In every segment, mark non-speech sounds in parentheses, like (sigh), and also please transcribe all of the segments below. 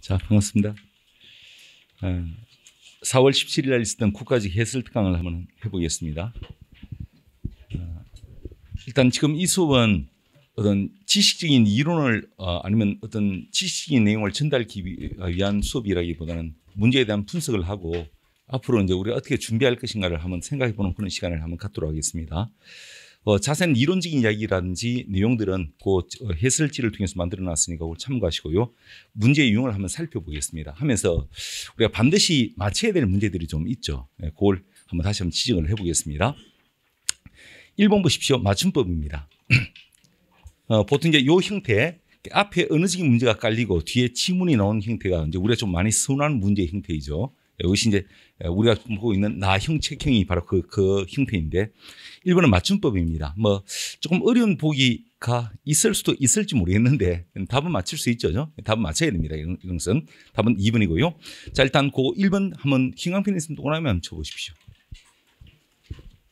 자, 반갑습니다. 4월 아, 17일 날 있었던 국가직 해설 특강을 한번 해보겠습니다. 아, 일단 지금 이 수업은 어떤 지식적인 이론을 어, 아니면 어떤 지식적인 내용을 전달하기 위한 수업이라기보다는 문제에 대한 분석을 하고 앞으로 이제 우리가 어떻게 준비할 것인가를 한번 생각해보는 그런 시간을 한번 갖도록 하겠습니다. 어, 자세한 이론적인 이야기라든지 내용들은 그 해설지를 통해서 만들어 놨으니까 그걸 참고하시고요. 문제 의 유형을 한번 살펴보겠습니다. 하면서 우리가 반드시 맞춰야 될 문제들이 좀 있죠. 네, 그걸 한번 다시 한번 지적을 해보겠습니다. 1번 보십시오. 맞춤법입니다. (clears throat) 어, 보통 이제 요 형태 앞에 어느 지금 문제가 깔리고 뒤에 지문이 나온 형태가 이제 우리가 좀 많이 선호하는 문제 형태이죠. 이것이 예, 이제 예, 우리가 보고 있는 나 형책형이 바로 그, 그 형태인데 1번은 맞춤법입니다. 뭐 조금 어려운 보기가 있을 수도 있을지 모르겠는데 답은 맞출 수 있죠. 예, 답은 맞춰야 됩니다. 이런, 이것은 답은 2번이고요. 자, 일단 그 1번 한번 흰강펜 있으면 동그라미 한번 쳐보십시오.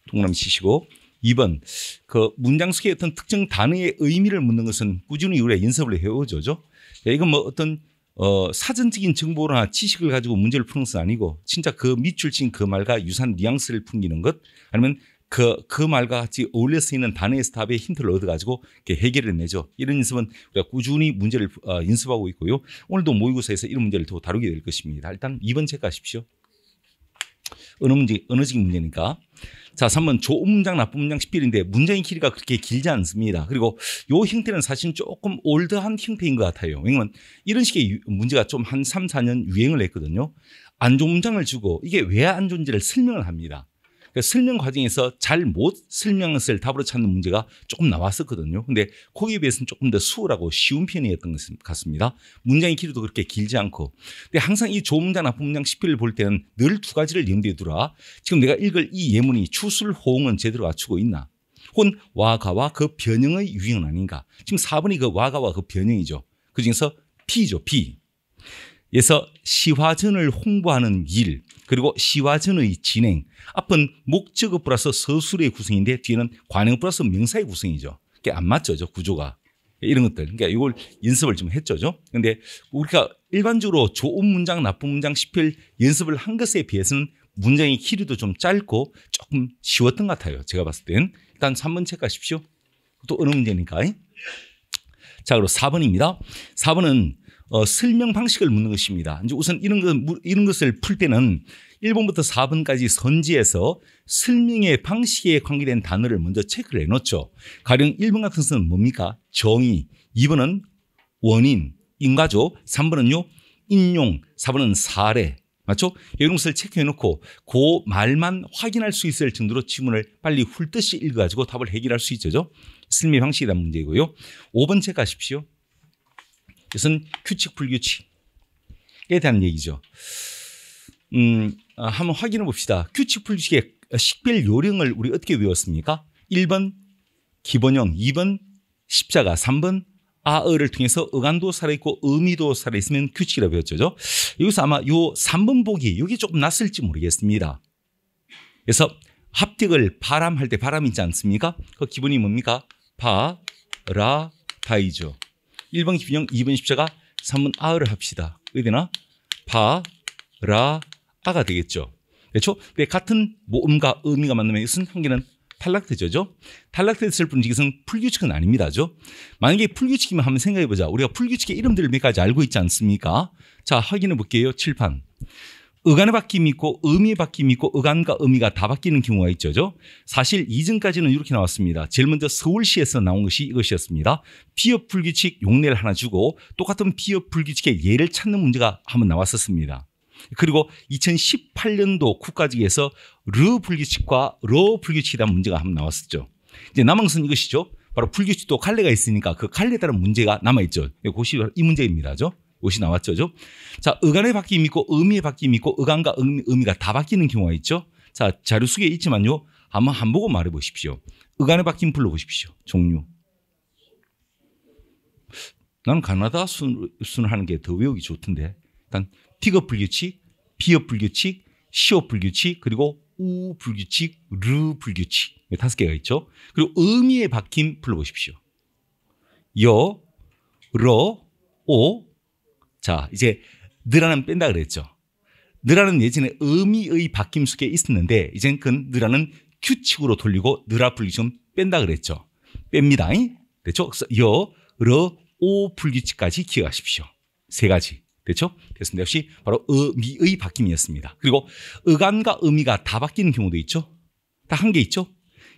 동그라미 치시고 2번 그 문장 속에 어떤 특정 단어의 의미를 묻는 것은 꾸준히 우리가 연습을 해오죠. 이건 뭐 어떤 어, 사전적인 정보나 지식을 가지고 문제를 푸는 것은 아니고 진짜 그 밑줄 친그 말과 유사한 뉘앙스를 풍기는 것 아니면 그, 그 말과 같이 어울려 쓰이는 단어의 스탑의 힌트를 얻어가지고 해결을 내죠. 이런 연습은 우리가 꾸준히 문제를 어, 연습하고 있고요. 오늘도 모의고사에서 이런 문제를 더 다루게 될 것입니다. 일단 2번 체가십시오 어느 문제, 언어적인 문제니까. 자, 3번 좋음장, 나쁨장 10필인데 문장의 길이가 그렇게 길지 않습니다. 그리고 요 형태는 사실 조금 올드한 형태인 것 같아요. 왜냐면 이런 식의 문제가 좀 한 3, 4년 유행을 했거든요. 안 좋은 문장을 주고 이게 왜 안 좋은지를 설명을 합니다. 그 설명 과정에서 잘 못 설명했을 답으로 찾는 문제가 조금 나왔었거든요. 근데 거기에 비해서는 조금 더 수월하고 쉬운 편이었던 것 같습니다. 문장의 길이도 그렇게 길지 않고. 근데 항상 이 좋은 문장, 나쁜 문장 10회를 볼 때는 늘 두 가지를 염두에 두라. 지금 내가 읽을 이 예문이 추술 호응은 제대로 갖추고 있나? 혹은 와가와 그 변형의 유형은 아닌가? 지금 4번이 그 와가와 그 변형이죠. 그중에서 P죠, P. 그래서 시화전을 홍보하는 일 그리고 시화전의 진행 앞은 목적어 플러스 서술의 구성인데 뒤에는 관행 플러스 명사의 구성이죠. 그게 안 맞죠, 구조가. 이런 것들. 그러니까 이걸 연습을 좀했죠그런데 우리가 일반적으로 좋은 문장, 나쁜 문장 시필 연습을 한 것에 비해서는 문장의 길이도 좀 짧고 조금 쉬웠던 것 같아요. 제가 봤을 땐. 일단 3번 체크하십시오. 또 어느 문제니까. 자, 그리고 4번입니다. 4번은 어, 설명 방식을 묻는 것입니다. 이제 우선 이런 것 이런 것을 풀 때는 1번부터 4번까지 선지에서 설명의 방식에 관계된 단어를 먼저 체크를 해 놓죠. 가령 1번 같은 것은 뭡니까? 정의. 2번은 원인, 인과죠. 3번은요. 인용, 4번은 사례. 맞죠? 이런 것을 체크해 놓고 그 말만 확인할 수 있을 정도로 지문을 빨리 훌듯이 읽어가지고 답을 해결할 수 있죠. 슬명방식이 대한 문제고요. 이5번체크하십시오 이것은 규칙 불규칙에 대한 얘기죠. 음, 아, 한번 확인해 봅시다. 규칙 불규칙의 식별 요령을 우리 어떻게 외웠습니까? 1번 기본형, 2번 십자가, 3번 아어를 통해서 어간도 살아있고 의미도 살아있으면 규칙이라고 배웠죠. 여기서 아마 요 3번 보기 여기 조금 낯설지 모르겠습니다. 그래서 합격을 바람할 때 바람 있지 않습니까? 그 기본이 뭡니까? 바, 라, 다이죠. 1번 기형 2번 십자가, 3번 아를 합시다. 어디나 바, 라, 아가 되겠죠. 그렇죠? 근데 같은 모음과 의미가 만나면 이것은 한 개는 탈락되죠. 탈락됐을 뿐 이것은 풀규칙은 아닙니다.죠. 만약에 풀규칙이면 한번 생각해 보자. 우리가 풀규칙의 이름들을 몇 가지 알고 있지 않습니까? 자, 확인해 볼게요. 칠판 의간의 바뀜이 있고 의미의 바뀜이 있고 의간과 의미가 다 바뀌는 경우가 있죠. 사실 이전까지는 이렇게 나왔습니다. 제일 먼저 서울시에서 나온 것이 이것이었습니다. 비어 불규칙 용례를 하나 주고 똑같은 비어 불규칙의 예를 찾는 문제가 한번 나왔었습니다. 그리고 2018년도 국가직에서 르 불규칙과 러불규칙이라는 문제가 한번 나왔었죠. 이제 남은 이것이죠. 바로 불규칙도 칼레가 있으니까 그 칼레에 따른 문제가 남아있죠. 이것이 이 문제입니다. 죠 옷이 나왔죠. 죠 자, 의간의 바뀜이 있고 의미의 바뀜이 있고 의간과 의미, 의미가 다 바뀌는 경우가 있죠. 자, 자료 속에 있지만요. 한번 한 보고 말해 보십시오. 의간의 바뀜 불러 보십시오. 종류. 나는 가나다 순, 을하는게 더 외우기 좋던데. 일단 티거 불규칙, 비어 불규칙, 시어 불규칙, 그리고 우 불규칙, 르 불규칙. 다섯 개가 있죠. 그리고 의미의 바뀜 불러보십시오. 여, 러, 오, 자, 이제 느라는 뺀다 그랬죠. 느라는 예전에 의미의 바뀜 속에 있었는데 이젠 그 느라는 규칙으로 돌리고 느라 불규칙은 뺀다 그랬죠. 뺍니다. 됐죠? 여, 러, 오 불규칙까지 기억하십시오. 세 가지. 됐죠? 됐습니다. 역시 바로 의미의 바뀜이었습니다. 그리고 의간과 의미가 다 바뀌는 경우도 있죠. 다 한 개 있죠.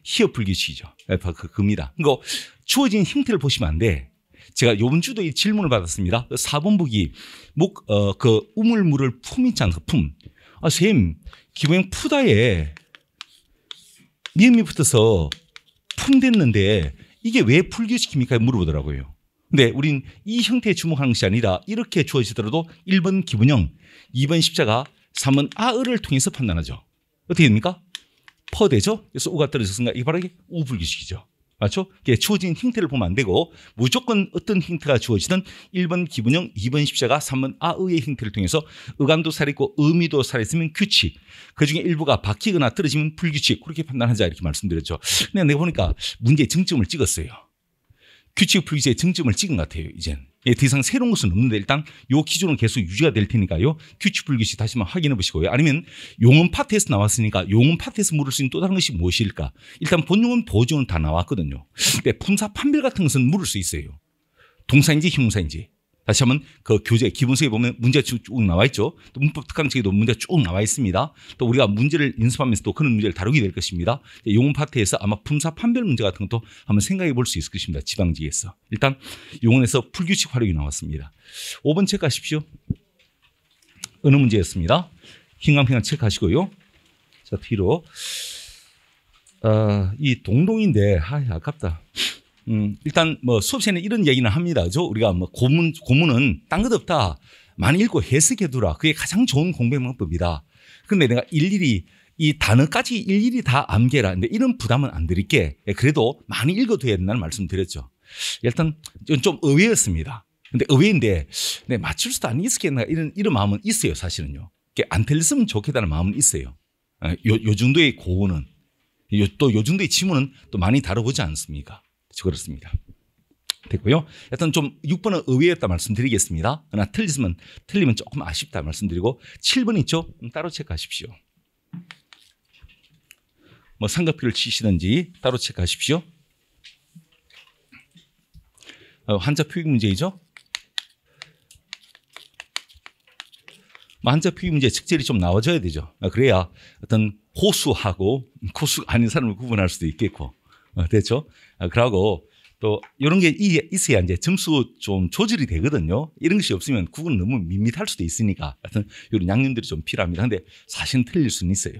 히어 불규칙이죠. 아, 그, 그겁니다. 그 그거 주어진 형태를 보시면 안 돼. 제가 요번 주도 이 질문을 받았습니다. 사본부기 목, 어, 그 우물물을 품 있잖아, 그 품. 아, 쌤, 기부행 푸다에 니음이 붙어서 품 됐는데 이게 왜불교시킵니까 물어보더라고요. 근데 우린 이 형태에 주목하는 것이 아니라 이렇게 주어지더라도 1번 기분형, 2번 십자가, 3번 아을을 통해서 판단하죠. 어떻게 됩니까? 퍼대죠. 그래서 우가 떨어졌으니까 이게 바로 우불교식이죠 맞죠? 이게 주어진 힌트를 보면 안 되고 무조건 어떤 힌트가 주어지든 1번 기분형, 2번 십자가, 3번 아의의 힌트를 통해서 의감도 살아있고 의미도 살아있으면 규칙. 그중에 일부가 바뀌거나 떨어지면 불규칙. 그렇게 판단하자 이렇게 말씀드렸죠. 근데 내가 보니까 문제의 정점을 찍었어요. 규칙 불규칙의 정점을 찍은 것 같아요. 이젠. 예, 더 이상 새로운 것은 없는데 일단 요 기준은 계속 유지가 될 테니까요. 규칙 불규칙 다시 한번 확인해 보시고요. 아니면 용은 파트에서 나왔으니까 용은 파트에서 물을 수 있는 또 다른 것이 무엇일까? 일단 본용은 보조는 다 나왔거든요. 근데 품사 판별 같은 것은 물을 수 있어요. 동사인지 형사인지 다시 한번 그 교재 기본서에 보면 문제가 쭉, 쭉 나와 있죠. 또 문법 특강책에도 문제가 쭉 나와 있습니다. 또 우리가 문제를 인수하면서도 그런 문제를 다루게 될 것입니다. 용어 파트에서 아마 품사 판별 문제 같은 것도 한번 생각해 볼 수 있을 것입니다. 지방지에서 일단 용어에서 풀규칙 활용이 나왔습니다. 5번 체크하십시오. 어느 문제였습니다. 킹강평강 체크하시고요. 자, 뒤로. 어, 이 동동인데, 아, 아깝다. 음, 일단 뭐 수업시간에 이런 얘기는 합니다. 그죠 우리가 뭐 고문, 고문은 딴 것 없다. 많이 읽고 해석해두라. 그게 가장 좋은 공부 의 방법이다. 근데 내가 일일이 이 단어까지 일일이 다 암기해라. 근데 이런 부담은 안 드릴게. 예, 그래도 많이 읽어둬야 된다는 말씀 드렸죠. 일단 좀 의외였습니다. 근데 의외인데, 네, 맞출 수도 안 있겠나 이런, 이런 마음은 있어요. 사실은요. 안 틀렸으면 좋겠다는 마음은 있어요. 예, 요, 요 정도의 고우는, 요, 또 요 정도의 지문은 또 많이 다뤄보지 않습니까? 저 그렇습니다. 됐고요. 여튼 좀 6번은 의외였다 말씀드리겠습니다. 그러나 틀리면, 틀리면 조금 아쉽다 말씀드리고 7번 있죠? 음, 따로 체크하십시오. 뭐 삼각표를 치시든지 따로 체크하십시오. 어, 한자 표기 문제이죠? 뭐 한자 표기 문제 직질이 좀 나와줘야 되죠. 아, 그래야 어떤 호수하고 음, 코수 아닌 사람을 구분할 수도 있겠고. 어, 됐죠? 아, 그러고 또 이런 게 있어야 이제 점수 좀 조절이 되거든요. 이런 것이 없으면 구분 너무 밋밋할 수도 있으니까 하여튼 이런 양념들이 좀 필요합니다. 근데 사실은 틀릴 수는 있어요.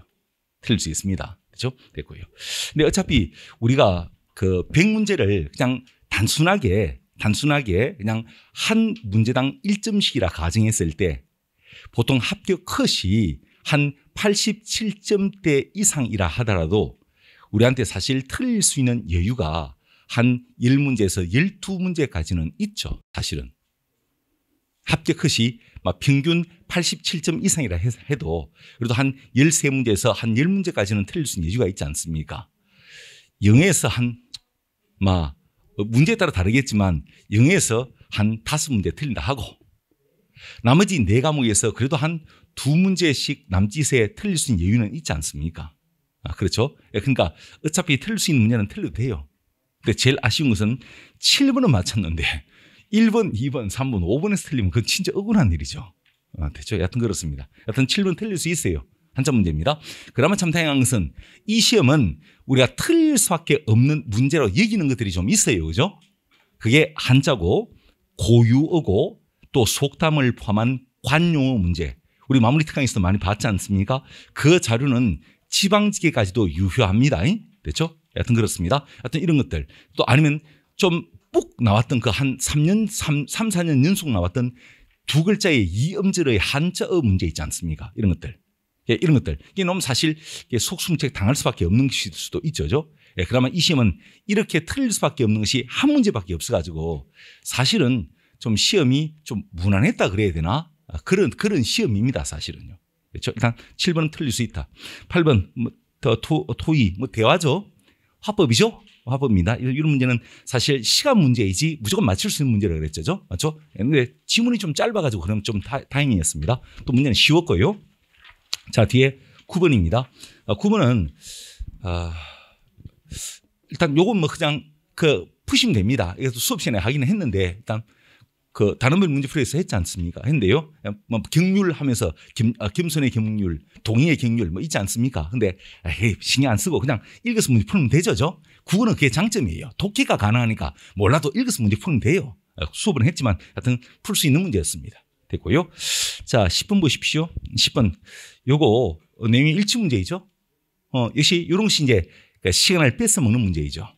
틀릴 수 있습니다. 그렇죠? 됐고요. 근데 어차피 우리가 그 100문제를 그냥 단순하게 단순하게 그냥 한 문제당 1점씩이라 가정했을 때 보통 합격 컷이 한 87점대 이상이라 하더라도 우리한테 사실 틀릴 수 있는 여유가 한 1문제에서 12문제까지는 있죠. 사실은. 합격 컷이 막 평균 87점 이상이라 해도 그래도 한 13문제에서 한 10문제까지는 틀릴 수 있는 여유가 있지 않습니까? 0에서 한, 막, 어, 문제에 따라 다르겠지만 0에서 한 5문제 틀린다 하고 나머지 4과목에서 그래도 한 두 문제씩 남짓에 틀릴 수 있는 여유는 있지 않습니까? 아, 그렇죠? 예, 그러니까 어차피 틀릴 수 있는 문제는 틀려도 돼요. 근데 제일 아쉬운 것은 7번은 맞췄는데 1번, 2번, 3번, 5번에서 틀리면 그건 진짜 억울한 일이죠. 아, 대죠 여하튼 그렇습니다. 여하튼 7번 틀릴 수 있어요. 한참 문제입니다. 그나마 참 다양한 것은 이 시험은 우리가 틀릴 수밖에 없는 문제로 여기는 것들이 좀 있어요. 그죠? 그게 한자고 고유어고 또 속담을 포함한 관용어 문제. 우리 마무리 특강에서도 많이 봤지 않습니까? 그 자료는 지방직에까지도 유효합니다. 됐죠? 여튼 그렇습니다. 여튼 이런 것들. 또 아니면 좀뿍 나왔던 그 한 3년, 3, 3, 4년 연속 나왔던 두 글자의 이음절의 한자의 문제 있지 않습니까? 이런 것들. 예, 이런 것들. 이게 너무 사실 속수무책 당할 수밖에 없는 것일 수도 있죠 예, 그러면 이 시험은 이렇게 틀릴 수밖에 없는 것이 한 문제밖에 없어가지고 사실은 좀 시험이 좀 무난했다 그래야 되나? 아, 그런, 그런 시험입니다. 사실은요. 그렇죠? 일단 7번은 틀릴 수 있다. 8번 뭐, 토, 토의 뭐 대화죠. 화법이죠. 화법입니다. 이런 문제는 사실 시간 문제이지 무조건 맞출 수 있는 문제라고 그랬죠. 맞죠? 근데 지문이 좀 짧아가지고 그럼 좀 다, 다행이었습니다. 또 문제는 쉬웠고요. 자, 뒤에 9번입니다. 아, 9번은, 아, 일단 요건 뭐 그냥 그 푸시면 됩니다. 이것도 수업 시간에 하기는 했는데 일단 그 다른 분 문제 풀이에서 했지 않습니까? 했는데요. 뭐 경률하면서 김, 아, 김선의 경률, 동의의 경률 뭐 있지 않습니까? 근데 에이, 신경 안 쓰고 그냥 읽어서 문제 풀면 되죠. 국어는 그게 장점이에요. 독해가 가능하니까 몰라도 읽어서 문제 풀면 돼요. 아, 수업은 했지만 하여튼 풀 수 있는 문제였습니다. 됐고요. 자, 10번 보십시오. 10번. 요거 어, 내용이 일치 문제이죠. 어, 역시 요런 시 이제 그 시간을 뺏어 먹는 문제이죠.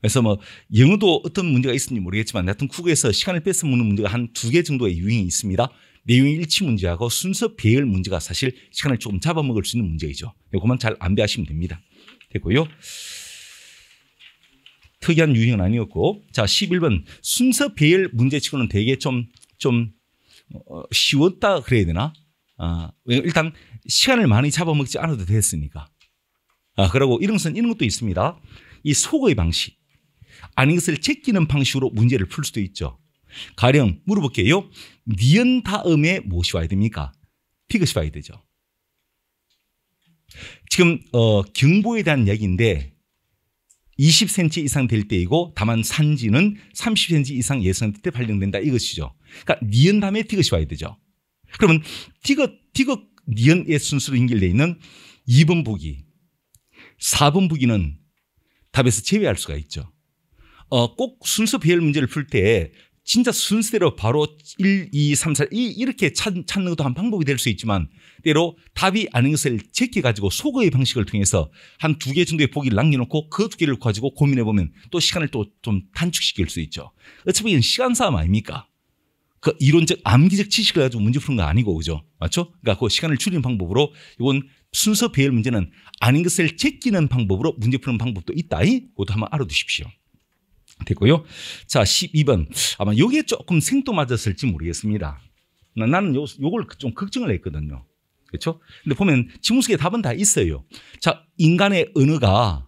그래서 뭐 영어도 어떤 문제가 있었는지 모르겠지만 하여튼 국에서 시간을 뺏어 먹는 문제가 한 두 개 정도의 유형이 있습니다. 내용 일치 문제하고 순서 배열 문제가 사실 시간을 조금 잡아먹을 수 있는 문제이죠. 이것만 네, 잘 안배하시면 됩니다. 됐고요. 특이한 유형은 아니었고 자 11번 순서 배열 문제치고는 되게 좀좀 좀 어, 쉬웠다 그래야 되나? 아, 일단 시간을 많이 잡아먹지 않아도 됐으니까. 아, 그리고 이런 것은 이런 것도 있습니다. 이 속의 방식. 아닌 것을 제끼는 방식으로 문제를 풀 수도 있죠. 가령 물어볼게요. 니은 다음에 무엇이 와야 됩니까? 피그시 와야 되죠. 지금 어, 경보에 대한 이야기인데 20cm 이상 될 때이고 다만 산지는 30cm 이상 예상될 때 발령된다 이것이죠. 그러니까 니은 다음에 티귿이 와야 되죠. 그러면 티귿, 티귿, 니은의 순서로 연결되어 있는 2번 부기, 4번 부기는 답에서 제외할 수가 있죠. 어, 꼭 순서배열 문제를 풀 때 진짜 순서대로 바로 1, 2, 3, 4 이, 이렇게 찾, 는 것도 한 방법이 될 수 있지만 때로 답이 아닌 것을 제껴가지고 속의 방식을 통해서 한 두 개 정도의 보기를 남겨놓고 그 두 개를 가지고 고민해보면 또 시간을 또 좀 단축시킬 수 있죠. 어차피 이건 시간 싸움 아닙니까? 그 이론적 암기적 지식을 가지고 문제 푸는 거 아니고 그죠 맞죠 그러니까 그 시간을 줄이는 방법으로 이건 순서 배열 문제는 아닌 것을 제끼는 방법으로 문제 푸는 방법도 있다 이 그것도 한번 알아두십시오. 됐고요. 자, 12번. 아마 여기에 조금 생도맞았을지 모르겠습니다. 나는 요, 요걸 그 좀 걱정을 했거든요. 그렇죠? 근데 보면 지문석에 답은 다 있어요. 자, 인간의 언어가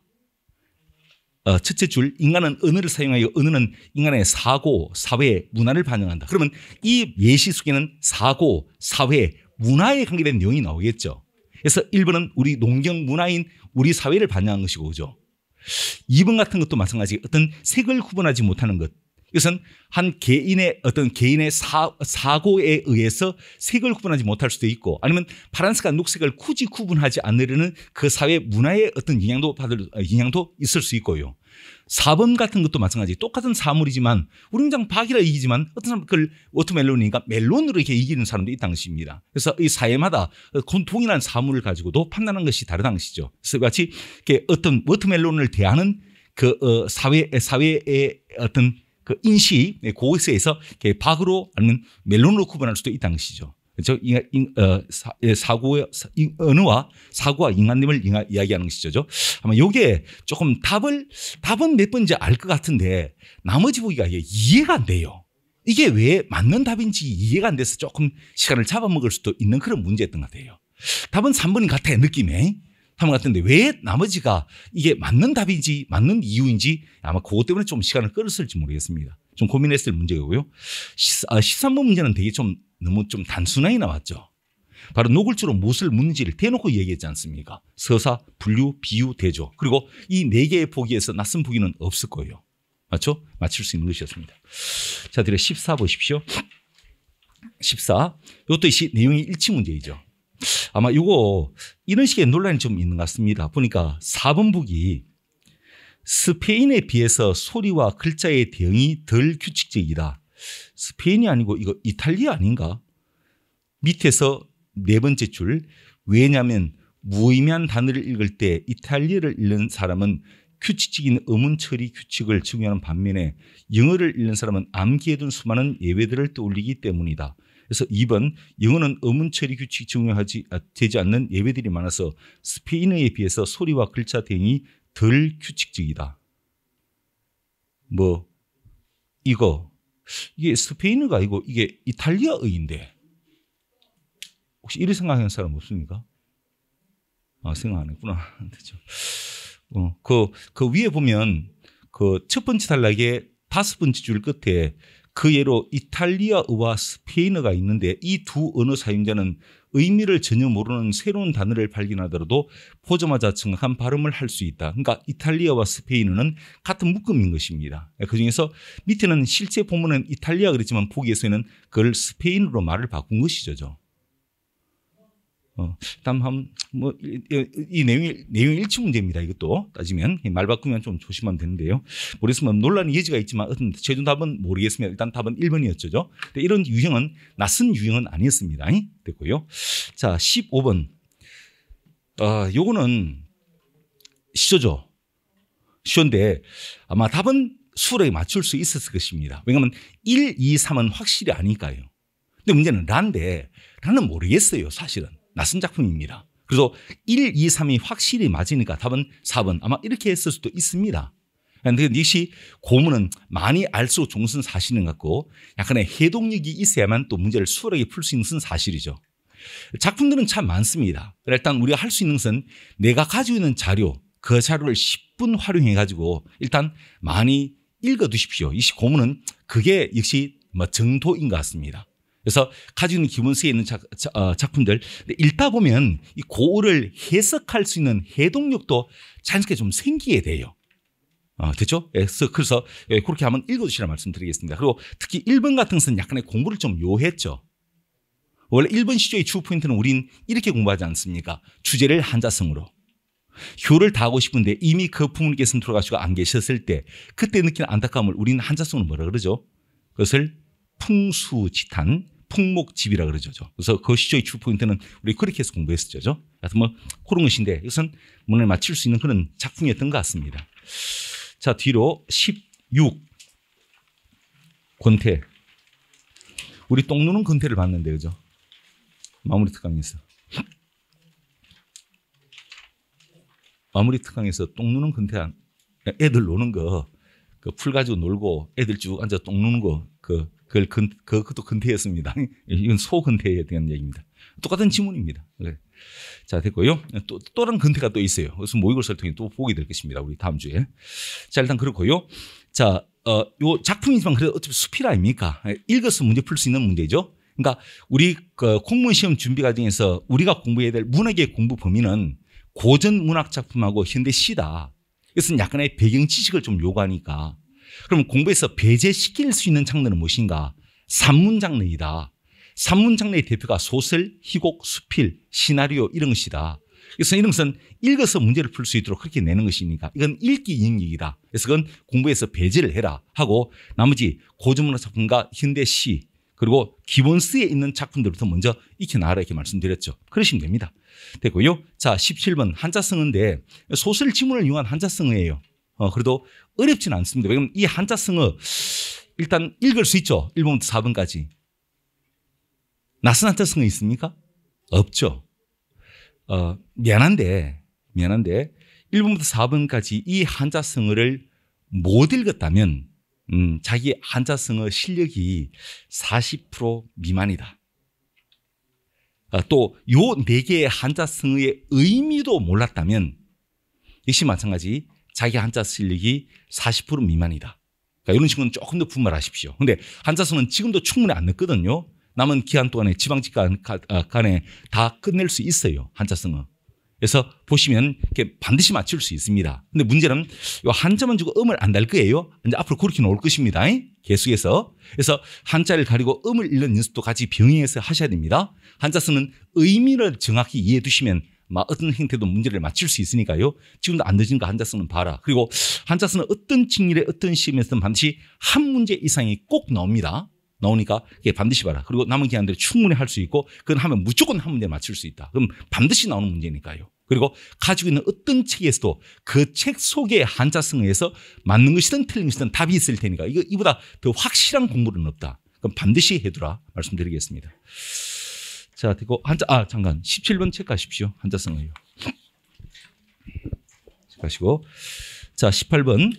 어, 첫째 줄 인간은 언어를 사용하여 언어는 인간의 사고, 사회, 문화를 반영한다. 그러면 이 예시 속에는 사고, 사회, 문화에 관계된 내용이 나오겠죠. 그래서 1번은 우리 농경 문화인 우리 사회를 반영한 것이고 그죠. 이분 같은 것도 마찬가지 어떤 색을 구분하지 못하는 것. 이것은 한 개인의 어떤 개인의 사, 사고에 의해서 색을 구분하지 못할 수도 있고 아니면 파란색과 녹색을 굳이 구분하지 않으려는 그 사회 문화의 어떤 영향도 받을 어, 영향도 있을 수 있고요. 사범 같은 것도 마찬가지. 똑같은 사물이지만 우리 그냥 박이라 이기지만 어떤 사람 그걸 워터멜론이니까 멜론으로 이렇게 이기는 사람도 있다는 것입니다. 그래서 이 사회마다 동이란 사물을 가지고도 판단하는 것이 다르당시죠 그래서 마치 이 어떤 워터멜론을 대하는 그 어, 사회 사회의 어떤 그 인식, 고에서 박으로 아니면 멜론으로 구분할 수도 있다는 것이죠. 즉 어, 예, 사고 의 언어와 사고와 인간님을 이야기하는 것이죠. 아마 요게 조금 답을 답은 몇 번인지 알 것 같은데 나머지 보기가 이해가 안 돼요. 이게 왜 맞는 답인지 이해가 안 돼서 조금 시간을 잡아먹을 수도 있는 그런 문제였던 것 같아요. 답은 3번 같아 느낌에 3번 같은데 왜 나머지가 이게 맞는 답인지 맞는 이유인지 아마 그것 때문에 좀 시간을 끌었을지 모르겠습니다. 좀 고민했을 문제고요. 13번 아, 문제는 되게 좀 너무 좀 단순하게 나왔죠. 바로 노골적으로 무엇을 묻는지를 대놓고 얘기했지 않습니까? 서사, 분류, 비유, 대조. 그리고 이 네 개의 보기에서 낯선 보기는 없을 거예요. 맞죠? 맞출 수 있는 것이었습니다. 자, 드려 14 보십시오. 14. 이것도 이 내용이 일치 문제이죠. 아마 이거 이런 식의 논란이 좀 있는 것 같습니다. 보니까 4번 북이 스페인에 비해서 소리와 글자의 대응이 덜 규칙적이다. 스페인이 아니고 이거 이탈리아 아닌가? 밑에서 네 번째 줄 왜냐하면 무의미한 단어를 읽을 때 이탈리아를 읽는 사람은 규칙적인 어문 처리 규칙을 적용하는 반면에 영어를 읽는 사람은 암기해둔 수많은 예외들을 떠올리기 때문이다. 그래서 2번 영어는 어문 처리 규칙 이 적용하지 아, 되지 않는 예외들이 많아서 스페인어에 비해서 소리와 글자 대응이 덜 규칙적이다. 뭐 이거 이게 스페인어가 아니고 이게 이탈리아어인데 혹시 이리 생각하는 사람 없습니까? 아, 생각 안 했구나. 어, 그, 그 위에 보면 그 첫 번째 단락에 다섯 번째 줄 끝에 그 예로 이탈리아어와 스페인어가 있는데 이 두 언어 사용자는 의미를 전혀 모르는 새로운 단어를 발견하더라도 포자마자 정확한 발음을 할 수 있다. 그러니까 이탈리아와 스페인어는 같은 묶음인 것입니다. 예, 그중에서 밑에는 실제 본문은 이탈리아 그랬지만 보기에서는 그걸 스페인으로 말을 바꾼 것이죠. 어, 다음 한뭐이 이 내용이 내용 일치 문제입니다. 이것도 따지면 예, 말 바꾸면 좀 조심하면 되는데요. 모르겠으면 논란의 여지가 있지만 어떤 최종 답은 모르겠습니다. 일단 답은 1번이었죠. 근데 이런 유형은 낯선 유형은 아니었습니다. 됐고요. 자, 15번. 어, 아, 요거는 시조죠. 시조인데 아마 답은 수를 맞출 수 있었을 것입니다. 왜냐하면 1, 2, 3은 확실히 아닐까요 근데 문제는 란데 라는 모르겠어요, 사실은. 낯선 작품입니다. 그래서 1, 2, 3이 확실히 맞으니까 답은 4번 아마 이렇게 했을 수도 있습니다. 그런데 역시 고문은 많이 알수록 종수 사실인 것 같고 약간의 해독력이 있어야만 또 문제를 수월하게 풀 수 있는 것은 사실이죠. 작품들은 참 많습니다. 그러니까 일단 우리가 할 수 있는 것은 내가 가지고 있는 자료, 그 자료를 10분 활용해가지고 일단 많이 읽어두십시오. 이 고문은 그게 역시 뭐 정도인 것 같습니다. 그래서 가지고 있는 기본서에 있는 작, 어, 품들 읽다 보면 이 고어를 해석할 수 있는 해동력도 자연스럽게 좀 생기게 돼요. 아, 됐죠? 예, 그래서, 그래서 예, 그렇게 한번 읽어주시라 말씀드리겠습니다. 그리고 특히 1번 같은 것은 약간의 공부를 좀 요했죠. 원래 1번 시조의 주 포인트는 우린 이렇게 공부하지 않습니까? 주제를 한자성으로. 효를 다 하고 싶은데 이미 그 부모님께서는 돌아가시고 안 계셨을 때 그때 느낀 안타까움을 우리는 한자성으로 뭐라 그러죠? 그것을 풍수지탄, 풍목집이라 그러죠. 그래서 그 시조의 출포인트는 우리 그렇게 해서 공부했었죠. 하여튼 뭐 그런 것인데 이것은 문을 맞출 수 있는 그런 작품이었던 것 같습니다. 자 뒤로 16 권태 우리 똥누는 권태를 봤는데 그죠? 마무리 특강에서 마무리 특강에서 똥누는 권태 애들 노는 거그 풀 가지고 놀고 애들 쭉 앉아 똥 누는 거그 그걸 근, 그, 그것도 근태였습니다. (laughs) 이건 소근태에 대한 얘기입니다. 똑같은 지문입니다. 네. 자, 됐고요. 또, 또 다른 근태가 또 있어요. 그래서 모의고사를 통해 또 보게 될 것입니다. 우리 다음 주에. 자, 일단 그렇고요. 자, 어, 요 작품이지만 그래도 어차피 수필 아닙니까? 읽어서 문제 풀 수 있는 문제죠. 그러니까 우리 그 공무원 시험 준비 과정에서 우리가 공부해야 될 문학의 공부 범위는 고전 문학 작품하고 현대 시다. 이것은 약간의 배경 지식을 좀 요구하니까 그럼 공부에서 배제시킬 수 있는 장르는 무엇인가? 산문 장르이다. 산문 장르의 대표가 소설, 희곡, 수필, 시나리오 이런 것이다. 그래서 이런 것은 읽어서 문제를 풀 수 있도록 그렇게 내는 것이니까 이건 읽기 인기이다 그래서 그건 공부에서 배제를 해라 하고 나머지 고전문학 작품과 현대시 그리고 기본스에 있는 작품들부터 먼저 익혀나라 가 이렇게 말씀드렸죠. 그러시면 됩니다. 됐고요. 자, 17번 한자성어인데 소설 지문을 이용한 한자성어예요. 어, 그래도 어렵진 않습니다. 왜냐면이 한자 성어 일단 읽을 수 있죠. 1번부터 4번까지. 낯선 한자 성어 있습니까? 없죠. 어, 미안한데, 미안한데, 1번부터 4번까지 이 한자 성어를 못 읽었다면, 음, 자기 한자 성어 실력이 40% 미만이다. 어, 아, 또요 네 개의 한자 성어의 의미도 몰랐다면, 역시 마찬가지 자기 한자 실력이 40% 미만이다. 그러니까 이런 식으로는 조금 더 분발하십시오. 근데 한자수는 지금도 충분히 안늦거든요 남은 기한 동안에 지방직 아, 간에 다 끝낼 수 있어요. 한자 수는. 그래서 보시면 이렇게 반드시 맞출 수 있습니다. 근데 문제는 요 한자만 주고 음을 안 달 거예요. 이제 앞으로 그렇게 나올 것입니다. 계속해서. 그래서 한자를 가리고 음을 읽는 연습도 같이 병행해서 하셔야 됩니다. 한자수는 의미를 정확히 이해해 두시면 어떤 형태도 문제를 맞출 수 있으니까요. 지금도 안 늦은 거 한자 수는 봐라. 그리고 한자 수는 어떤 직일에 어떤 시험에서는 반드시 한 문제 이상이 꼭 나옵니다. 나오니까 예, 반드시 봐라. 그리고 남은 기간들에 충분히 할 수 있고 그건 하면 무조건 한 문제 맞출 수 있다. 그럼 반드시 나오는 문제니까요. 그리고 가지고 있는 어떤 책에서도 그 책 속의 한자성에 서 맞는 것이든 틀린 것이든 답이 있을 테니까 이거 이보다 더 확실한 공부는 없다. 그럼 반드시 해두라 말씀드리겠습니다. 자, 그고 한자 아 잠깐 17번 책 가십시오. 한자성어요. 가시고 자 18번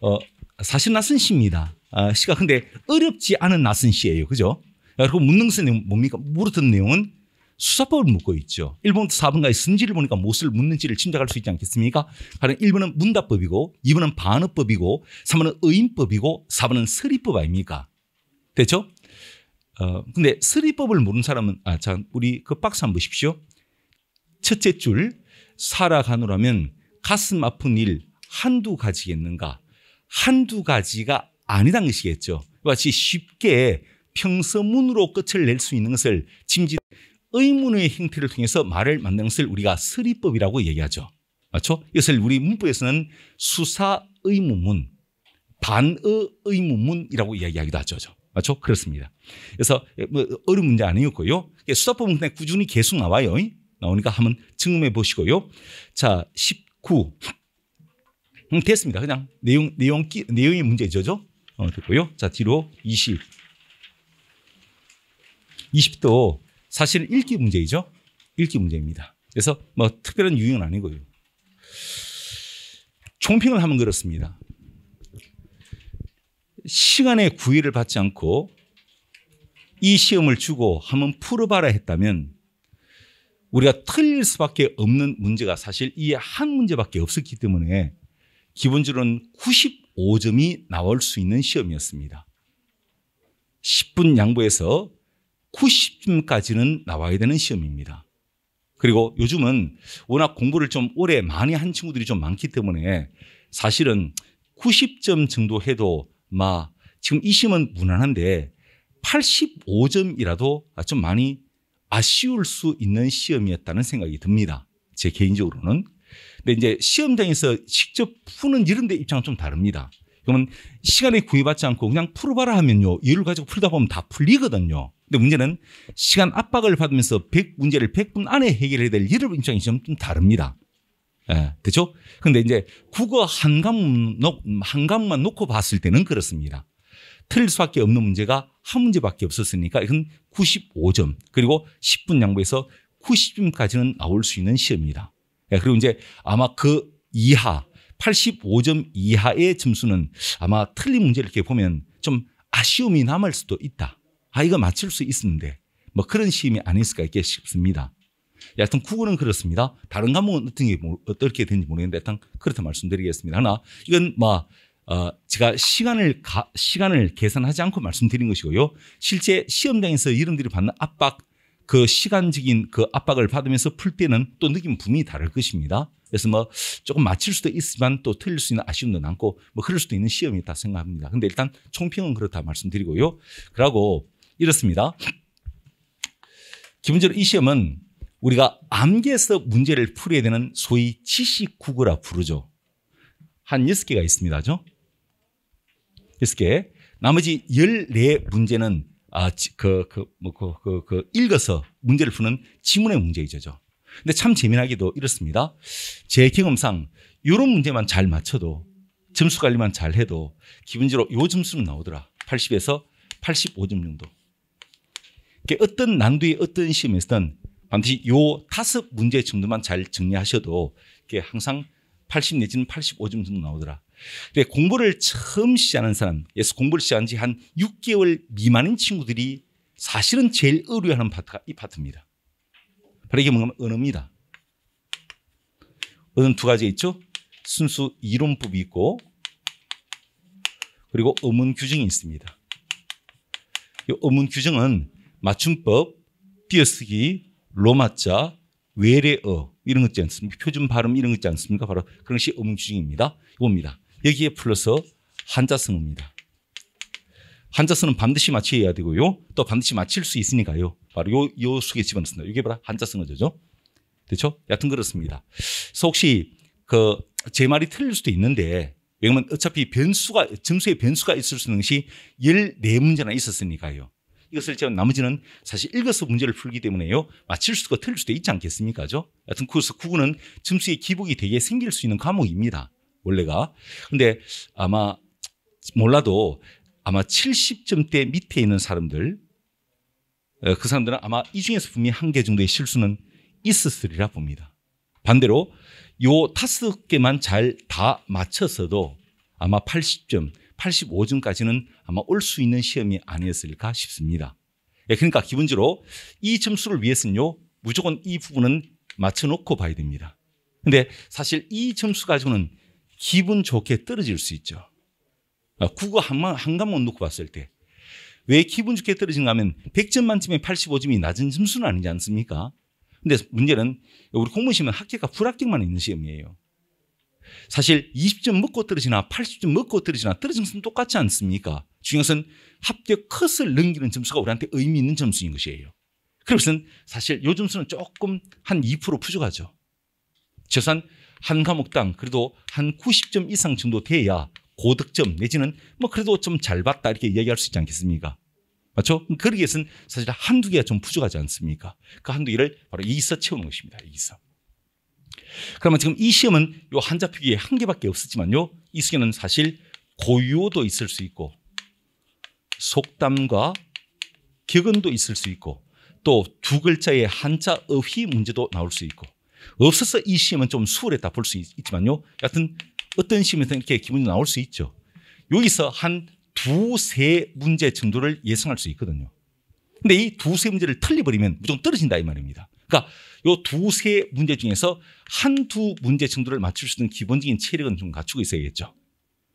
어, 사실 낯선 시입니다. 아, 시가 근데 어렵지 않은 낯선 시예요. 그죠? 그리고 묻는서는 뭡니까? 물었던 내용은 수사법을 묻고 있죠. 1번부터 4번까지 쓴지를 보니까 무엇을 묻는지를 짐작할 수 있지 않겠습니까? 가령 1번은 문답법이고 2번은 반어법이고 3번은 의인법이고 4번은 서리법 아닙니까? 됐죠? 어, 근데 쓰리법을 모르는 사람은 아, 자, 우리 그 박스 한 번 보십시오. 첫째 줄 살아가노라면 가슴 아픈 일 한두 가지겠는가? 한두 가지가 아니란 것이겠죠. 마치 쉽게 평서문으로 끝을 낼 수 있는 것을 짐짓 의문의 형태를 통해서 말을 만드는 것을 우리가 쓰리법이라고 얘기하죠. 맞죠? 이것을 우리 문법에서는 수사 의문문, 반의 의문문이라고 이야기하기도 하죠. 맞죠? 그렇습니다. 그래서 뭐 어려운 문제 아니었고요. 수사법은 그냥 꾸준히 계속 나와요. 나오니까 한번 증명해 보시고요. 자, 19. 음, 됐습니다. 그냥 내용, 내용, 내용이 문제죠. 어, 됐고요. 자, 뒤로 20. 20도 사실 읽기 문제이죠. 읽기 문제입니다. 그래서 뭐 특별한 유형은 아니고요. 총평을 하면 그렇습니다. 시간의 구애를 받지 않고 이 시험을 주고 한번 풀어봐라 했다면 우리가 틀릴 수밖에 없는 문제가 사실 이 한 문제밖에 없었기 때문에 기본적으로는 95점이 나올 수 있는 시험이었습니다. 10분 양보해서 90점까지는 나와야 되는 시험입니다. 그리고 요즘은 워낙 공부를 좀 오래 많이 한 친구들이 좀 많기 때문에 사실은 90점 정도 해도 마 지금 이 시험은 무난한데 85점이라도 좀 많이 아쉬울 수 있는 시험이었다는 생각이 듭니다. 제 개인적으로는. 근데 이제 시험장에서 직접 푸는 이런 데 입장은 좀 다릅니다. 그러면 시간에 구애받지 않고 그냥 풀어봐라 하면요. 이를 가지고 풀다 보면 다 풀리거든요. 근데 문제는 시간 압박을 받으면서 100문제를 100분 안에 해결해야 될 이런 입장이 좀, 좀 다릅니다. 예, 그죠? 근데 이제 국어 한감목한과만 놓고 봤을 때는 그렇습니다. 틀릴 수밖에 없는 문제가 한 문제밖에 없었으니까 이건 95점. 그리고 10분 양보해서 90점까지는 나올 수 있는 시험이다. 예, 그리고 이제 아마 그 이하, 85점 이하의 점수는 아마 틀린 문제를 이렇게 보면 좀 아쉬움이 남을 수도 있다. 아, 이거 맞출 수 있는데. 뭐 그런 시험이 아닐 수가 있겠 싶습니다. 하여튼 국어는 그렇습니다. 다른 과목은 어떤게 어떻게 되는지 모르겠는데 일단 그렇다 말씀드리겠습니다. 하나 이건 뭐 어, 제가 시간을 가, 시간을 계산하지 않고 말씀드린 것이고요. 실제 시험장에서 이름들이 받는 압박 그 시간적인 그 압박을 받으면서 풀 때는 또 느낌 분명히 다를 것입니다. 그래서 뭐 조금 맞힐 수도 있지만 또 틀릴 수 있는 아쉬움도 남고 뭐 그럴 수도 있는 시험이 있다 생각합니다. 근데 일단 총평은 그렇다 말씀드리고요. 그러고 이렇습니다. 기본적으로 이 시험은 우리가 암기에서 문제를 풀어야 되는 소위 79구라 부르죠. 한 6개가 있습니다죠. 6개. 나머지 14문제는 아, 그, 그, 뭐, 그, 그, 그, 읽어서 문제를 푸는 지문의 문제이죠. 근데 참재미나기도 이렇습니다. 제 경험상 이런 문제만 잘 맞춰도 점수 관리만 잘 해도 기본적으로 요 점수는 나오더라. 80에서 85점 정도. 어떤 난도의 어떤 시험에서든 반드시 요타섯 문제 정도만 잘 정리하셔도 이게 항상 80 내지는 85점 정도 나오더라. 근데 공부를 처음 시작하는 사람, 예스 공부를 시작한 지 한 6개월 미만인 친구들이 사실은 제일 의뢰하는 파트가 이 파트입니다. 바로 이게 뭔가 은어입니다은어는두 가지가 있죠. 순수 이론법이 있고 그리고 음운 규정이 있습니다. 이음운 규정은 맞춤법, 띄어쓰기, 로마자, 외래어 이런 거 있지 않습니까? 표준 발음 이런 거 있지 않습니까? 바로 그런 것이 음주중입니다. 이겁니다. 여기에 플러스 한자성어입니다한자성어는 반드시 맞춰야 되고요. 또 반드시 맞힐 수 있으니까요. 바로 요, 요 속에 집어넣습니다. 이게 바로 한자성어죠 그렇죠? 여튼 그렇습니다. 그래서 혹시 그 제 말이 틀릴 수도 있는데 왜냐면 어차피 변수가 점수의 변수가 있을 수 있는 것이 14문제나 있었으니까요. 이것을 제가 나머지는 사실 읽어서 문제를 풀기 때문에요. 맞힐 수가 틀릴 수도 있지 않겠습니까? 그죠? 여튼 그래서 구어는 점수의 기복이 되게 생길 수 있는 과목입니다. 원래가. 근데 아마 몰라도 아마 70점대 밑에 있는 사람들 어, 그 사람들은 아마 이 중에서 분명히 한 개 정도의 실수는 있었으리라 봅니다. 반대로 요 다섯 개만 잘 다 맞췄어도 아마 80점 85점까지는 아마 올 수 있는 시험이 아니었을까 싶습니다. 예, 그러니까 기본적으로 이 점수를 위해서는요, 무조건 이 부분은 맞춰놓고 봐야 됩니다. 근데 사실 이 점수 가지고는 기분 좋게 떨어질 수 있죠. 아, 국어 한만, 한 과목 놓고 봤을 때. 왜 기분 좋게 떨어진가 하면 100점 만점에 85점이 낮은 점수는 아니지 않습니까? 근데 문제는 우리 공무 시험은 합격 불합격만 있는 시험이에요. 사실 20점 먹고 떨어지나 80점 먹고 떨어지나 떨어진 것은 똑같지 않습니까? 중요한 것은 합격 컷을 넘기는 점수가 우리한테 의미 있는 점수인 것이에요. 그것은 사실 요 점수는 조금 한 2% 부족하죠. 최소한 한 과목당 그래도 한 90점 이상 정도 돼야 고득점 내지는 뭐 그래도 좀 잘 봤다 이렇게 이야기할 수 있지 않겠습니까? 맞죠? 그러기 위해서는 사실 한두 개가 좀 부족하지 않습니까? 그 한두 개를 바로 이서 채우는 것입니다. 이서. 그러면 지금 이 시험은 요 한자 표기에 한 개밖에 없었지만요. 이 숙에는 사실 고유어도 있을 수 있고 속담과 격언도 있을 수 있고 또 두 글자의 한자 어휘 문제도 나올 수 있고 없어서 이 시험은 좀 수월했다 볼 수 있지만요. 여하튼 어떤 시험에서 이렇게 기분이 나올 수 있죠. 여기서 한 두세 문제 정도를 예상할 수 있거든요. 근데 이 두세 문제를 틀리버리면 무조건 떨어진다 이 말입니다. 그러니까 요 두세 문제 중에서 한두 문제 정도를 맞출 수 있는 기본적인 체력은 좀 갖추고 있어야겠죠.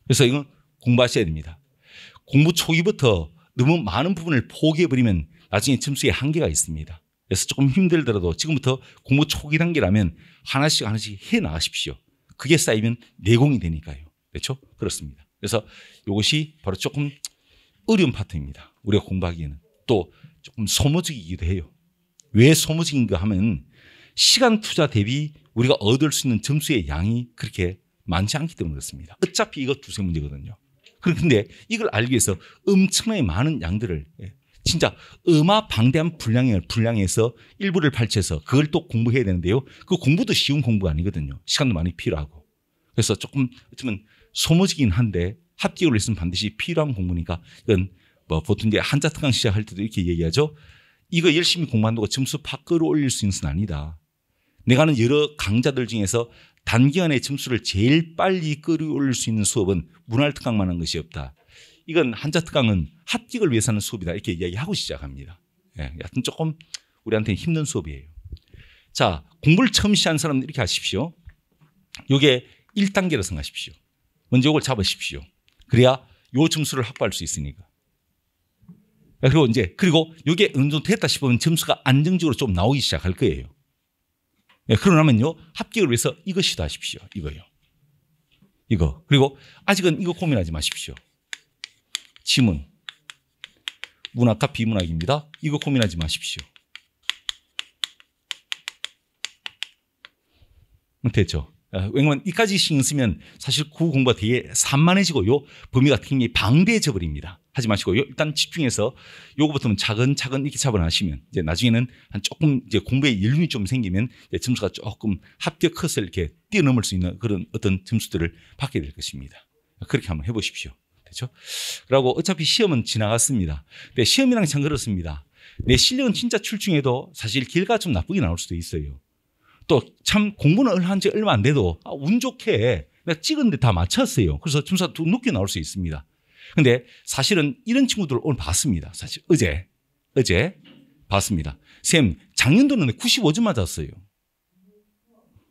그래서 이건 공부하셔야 됩니다. 공부 초기부터 너무 많은 부분을 포기해버리면 나중에 점수에 한계가 있습니다. 그래서 조금 힘들더라도 지금부터 공부 초기 단계라면 하나씩 하나씩 해 나가십시오. 그게 쌓이면 내공이 되니까요. 그렇죠? 그렇습니다. 그래서 이것이 바로 조금 어려운 파트입니다. 우리가 공부하기에는 또 조금 소모적이기도 해요. 왜 소모적인가 하면 시간 투자 대비 우리가 얻을 수 있는 점수의 양이 그렇게 많지 않기 때문에 그렇습니다. 어차피 이거 두세 문제거든요. 그런데 이걸 알기 위해서 엄청나게 많은 양들을 예, 진짜 음화 방대한 분량을 분량에서 일부를 발췌해서 그걸 또 공부해야 되는데요. 그 공부도 쉬운 공부가 아니거든요. 시간도 많이 필요하고. 그래서 조금 어쩌면 소모지긴 한데 합격을 했으면 반드시 필요한 공부니까 이건 뭐 보통 이제 한자 특강 시작할 때도 이렇게 얘기하죠. 이거 열심히 공부한다고 점수 밖으로 올릴수 있는 건 아니다. 내가 하는 여러 강좌들 중에서 단기간에 점수를 제일 빨리 끌어올릴 수 있는 수업은 문할 특강만 한 것이 없다. 이건 한자 특강은 합격을 위해서 하는 수업이다. 이렇게 이야기하고 시작합니다. 예, 여튼 조금 우리한테는 힘든 수업이에요. 자, 공부를 처음 시작한 사람은 이렇게 하십시오. 요게 1단계로 생각하십시오. 먼저 이걸 잡으십시오. 그래야 요 점수를 확보할 수 있으니까. 그리고 이제 그리고 이게 어느 정 됐다 싶으면 점수가 안정적으로 좀 나오기 시작할 거예요. 예, 그러나면요 합격을 위해서 이것이다 하십시오. 이거요. 이거 그리고 아직은 이거 고민하지 마십시오. 지문 문학과 비문학입니다. 이거 고민하지 마십시오. 음, 됐죠. 아, 왜냐면 이까지 신경 쓰면 사실 구공부가 되게 산만해지고요. 범위 가 굉장히 방대해져 버립니다. 하지 마시고 일단 집중해서 요거부터는 차근차근 이렇게 잡아나시면 이제 나중에는 한 조금 이제 공부에 연륜이 좀 생기면 점수가 조금 합격 컷을 이렇게 뛰어넘을 수 있는 그런 어떤 점수들을 받게 될 것입니다. 그렇게 한번 해보십시오. 그렇죠? 그리고 어차피 시험은 지나갔습니다. 근데 네, 시험이랑 참 그렇습니다. 내 실력은 진짜 출중해도 사실 길과가좀 나쁘게 나올 수도 있어요. 또 참 공부는 한 지 얼마 안 돼도 아, 운 좋게 내가 찍은데 다 맞췄어요. 그래서 점수가 또 높게 나올 수 있습니다. 근데 사실은 이런 친구들을 오늘 봤습니다. 사실 어제, 어제 봤습니다. 쌤, 작년도는 95점 맞았어요.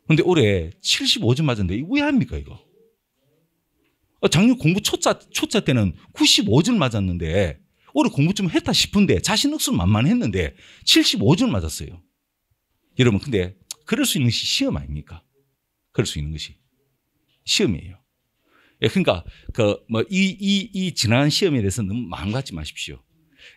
근데 올해 75점 맞았는데 왜 합니까, 이거? 어, 작년 공부 초짜, 초짜 때는 95점 맞았는데 올해 공부 좀 했다 싶은데 자신 억수로 만만했는데 75점 맞았어요. 여러분, 근데 그럴 수 있는 것이 시험 아닙니까? 그럴 수 있는 것이 시험이에요. 예, 그러니까 그 뭐 이 이 이 지난 시험에 대해서 너무 마음 갖지 마십시오.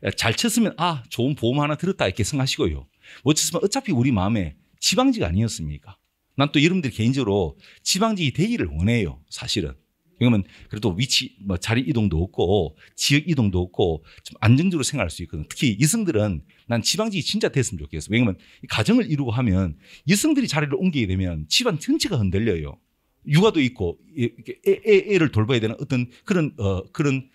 예, 잘 쳤으면 아 좋은 보험 하나 들었다 이렇게 생각하시고요. 못 쳤으면 어차피 우리 마음에 지방지가 아니었습니까? 난 또 여러분들 개인적으로 지방직이 되기를 원해요. 사실은. 그러면 그래도 위치 뭐 자리 이동도 없고 지역 이동도 없고 좀 안정적으로 생활할 수 있거든. 특히 이성들은 난 지방직이 진짜 됐으면 좋겠어. 왜냐면 가정을 이루고 하면 이성들이 자리를 옮기게 되면 집안 전체가 흔들려요. 육아도 있고 이렇게 애, 애, 를 돌봐야 되는 어떤 그런 어 그런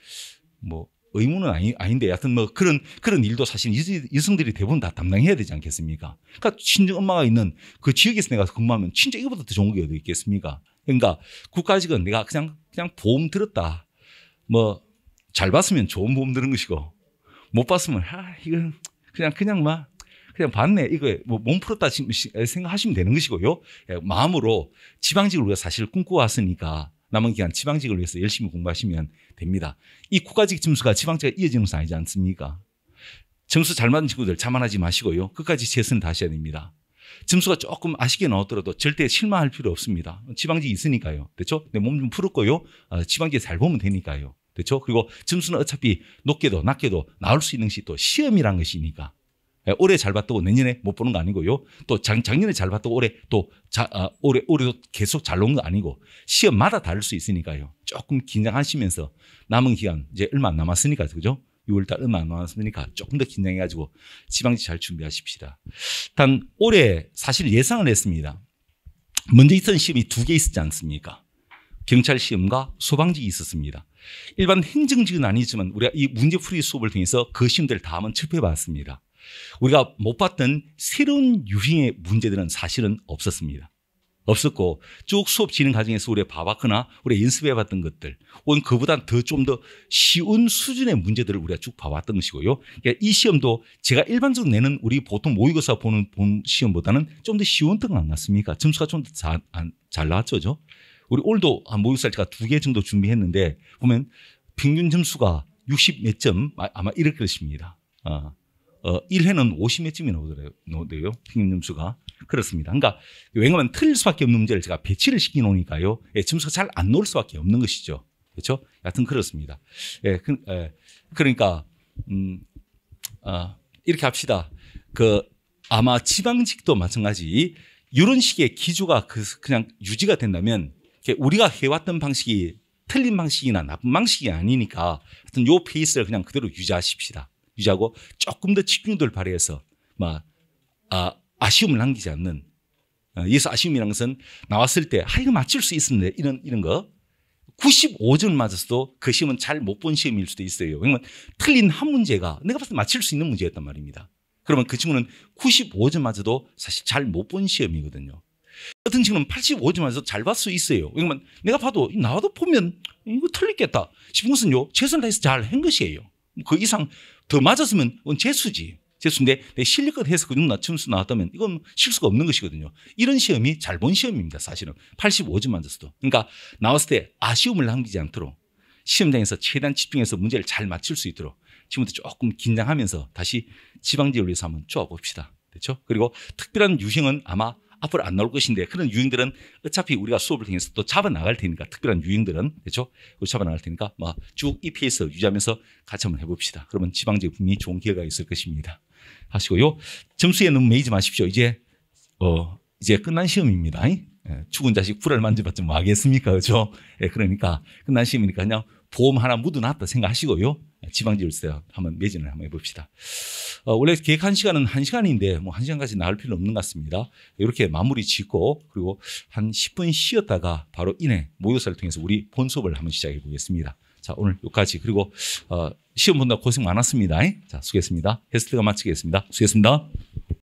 뭐 의무는 아니, 아닌데 하여튼뭐 그런 그런 일도 사실 여성들이 대부분 다 담당해야 되지 않겠습니까? 그러니까 친정 엄마가 있는 그 지역에서 내가 근무하면 진짜 이거보다 더 좋은 게 어디 있겠습니까? 그러니까 국가직은 내가 그냥 그냥 보험 들었다. 뭐 잘 봤으면 좋은 보험 드는 것이고 못 봤으면 아 이건 그냥 그냥 막 그냥 봤네. 이거 뭐몸 풀었다 생각하시면 되는 것이고요. 예, 마음으로 지방직을 우리가 사실 꿈꿔왔으니까 남은 기간 지방직을 위해서 열심히 공부하시면 됩니다. 이 국가직 점수가 지방직에 이어지는 것은 아니지 않습니까? 점수 잘 맞은 친구들 자만하지 마시고요. 끝까지 최선을 다하셔야 됩니다. 점수가 조금 아쉽게 나오더라도 절대 실망할 필요 없습니다. 지방직 이 있으니까요. 됐죠? 그렇죠? 내몸 좀 풀었고요. 어, 아, 지방직 에잘 보면 되니까요. 됐죠? 그렇죠? 그리고 점수는 어차피 높게도 낮게도 나올 수 있는 것이 또 시험이란 것이니까. 예, 올해 잘 봤다고 내년에 못 보는 거 아니고요. 또 작, 작년에 잘 봤다고 올해 또 자, 어, 올해 올해도 계속 잘 나온 거 아니고 시험마다 다를 수 있으니까요. 조금 긴장하시면서 남은 기간 이제 얼마 안 남았으니까 그죠? 6월달 얼마 안 남았으니까 조금 더 긴장해가지고 지방지 잘 준비하십시다. 단 올해 사실 예상을 했습니다. 먼저 있던 시험이 두 개 있었지 않습니까? 경찰 시험과 소방직이 있었습니다. 일반 행정직은 아니지만 우리가 이 문제풀이 수업을 통해서 그 시험들을 다 한번 체포해 봤습니다. 우리가 못 봤던 새로운 유행의 문제들은 사실은 없었습니다. 없었고 쭉 수업 진행 과정에서 우리가 봐봤거나 우리가 연습해 봤던 것들 혹은 그보다 더좀 더 쉬운 수준의 문제들을 우리가 쭉 봐왔던 것이고요. 그러니까 이 시험도 제가 일반적으로 내는 우리 보통 모의고사 보는, 보 시험보다는 좀 더 쉬웠던 안났습니까 점수가 좀 더잘 잘 나왔죠. 우리 올도 모의고사 제가 두 개 정도 준비했는데 보면 평균 점수가 60몇점 아, 아마 이렇게되십니다 아. 어, 1회는 50회쯤이 나오더래요. 평균 점수가. 그렇습니다. 그러니까 왜냐하면 틀릴 수밖에 없는 문제를 제가 배치를 시키놓으니까요. 예, 점수가 잘 안 나올 수밖에 없는 것이죠. 그렇죠? 여하튼 그렇습니다. 예, 그, 예, 러니까 음, 아, 이렇게 합시다. 그 아마 지방직도 마찬가지 이런 식의 기조가 그, 그냥 유지가 된다면 우리가 해왔던 방식이 틀린 방식이나 나쁜 방식이 아니니까 하여튼 요 페이스를 그냥 그대로 유지하십시다. 유지하고 조금 더 집중도를 발휘해서 막 아, 아쉬움을 남기지 않는 여기서 어, 아쉬움이라는 것은 나왔을 때 아, 이거 맞출 수 있었는데 이런 이런 거9 5점 맞았어도 그 시험은 잘 못 본 시험일 수도 있어요. 왜냐면 틀린 한 문제가 내가 봤을 때 맞출 수 있는 문제였단 말입니다. 그러면 그 친구는 95점 맞아도 사실 잘 못 본 시험이거든요. 어떤 친구는 85점 맞아도잘 봤을 수 있어요. 왜냐면 내가 봐도 나도 보면 이거 틀리겠다 싶은 것은요. 최선을 다해서 잘 한 것이에요. 그 이상 더 맞았으면 이건 재수지. 재수인데 내 실력껏 해서 그 정도 낮춤 수 나왔다면 이건 실수가 없는 것이거든요. 이런 시험이 잘 본 시험입니다. 사실은 85점 맞았어도. 그러니까 나왔을 때 아쉬움을 남기지 않도록 시험장에서 최대한 집중해서 문제를 잘 맞출 수 있도록 지금부터 조금 긴장하면서 다시 지방제를 위해서 한번 쪼아봅시다. 그렇죠? 그리고 특별한 유형은 아마 앞으로 안 나올 것인데 그런 유형들은 어차피 우리가 수업을 통해서 또 잡아 나갈 테니까 특별한 유형들은 그렇죠? 그 잡아 나갈 테니까 막쭉 EPS 유지하면서 같이 한번 해봅시다. 그러면 지방제 품이 좋은 기회가 있을 것입니다. 하시고요. 점수에 너무 매이지 마십시오. 이제 어 이제 끝난 시험입니다. 예, 죽은 자식 불을 만져봤자 뭐 하겠습니까? 그죠? 예, 그러니까 끝난 시험이니까 그냥 보험 하나 묻어놨다 생각하시고요. 지방질세 지 한번 매진을 한번 해봅시다. 어, 원래 계획한 시간은 한시간인데 뭐 한시간까지 나올 필요는 없는 것 같습니다. 이렇게 마무리 짓고 그리고 한 10분 쉬었다가 바로 이내 모의사를 통해서 우리 본 수업을 한번 시작해 보겠습니다. 자, 오늘 여기까지 그리고 어, 시험 본다 고생 많았습니다. 자, 수고했습니다. 헤스트가 마치겠습니다. 수고했습니다.